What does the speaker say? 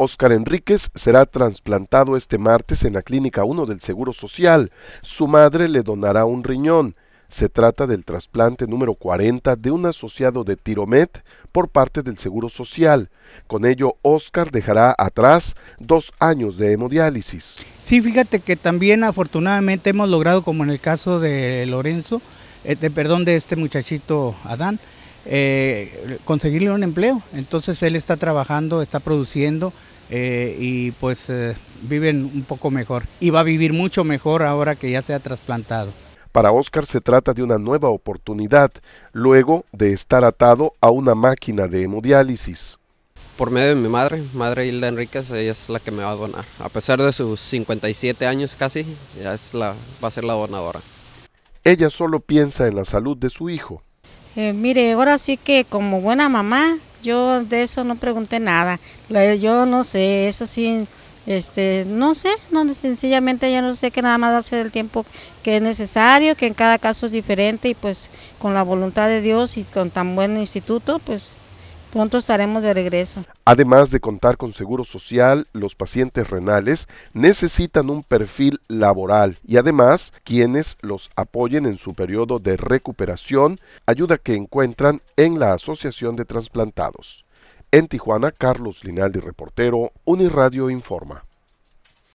Óscar Enríquez será trasplantado este martes en la Clínica 1 del Seguro Social. Su madre le donará un riñón. Se trata del trasplante número 40 de un asociado de Tiromet por parte del Seguro Social. Con ello, Óscar dejará atrás dos años de hemodiálisis. Sí, fíjate que también afortunadamente hemos logrado, como en el caso de Lorenzo, eh, perdón, de este muchachito Adán, eh, conseguirle un empleo. Entonces él está trabajando, está produciendo eh, y pues eh, viven un poco mejor. Y va a vivir mucho mejor ahora que ya se ha trasplantado. Para Oscar se trata de una nueva oportunidad, luego de estar atado a una máquina de hemodiálisis. Por medio de mi madre, madre Hilda Enríquez, ella es la que me va a donar. A pesar de sus 57 años casi, ya es la, va a ser la donadora. Ella solo piensa en la salud de su hijo, eh, mire, ahora sí que como buena mamá, yo de eso no pregunté nada. Yo no sé, eso sí, este, no sé, no sencillamente ya no sé que nada más hace el tiempo que es necesario, que en cada caso es diferente y pues con la voluntad de Dios y con tan buen instituto, pues Pronto estaremos de regreso. Además de contar con seguro social, los pacientes renales necesitan un perfil laboral y además quienes los apoyen en su periodo de recuperación, ayuda que encuentran en la Asociación de Transplantados. En Tijuana, Carlos Linaldi, reportero, Uniradio Informa.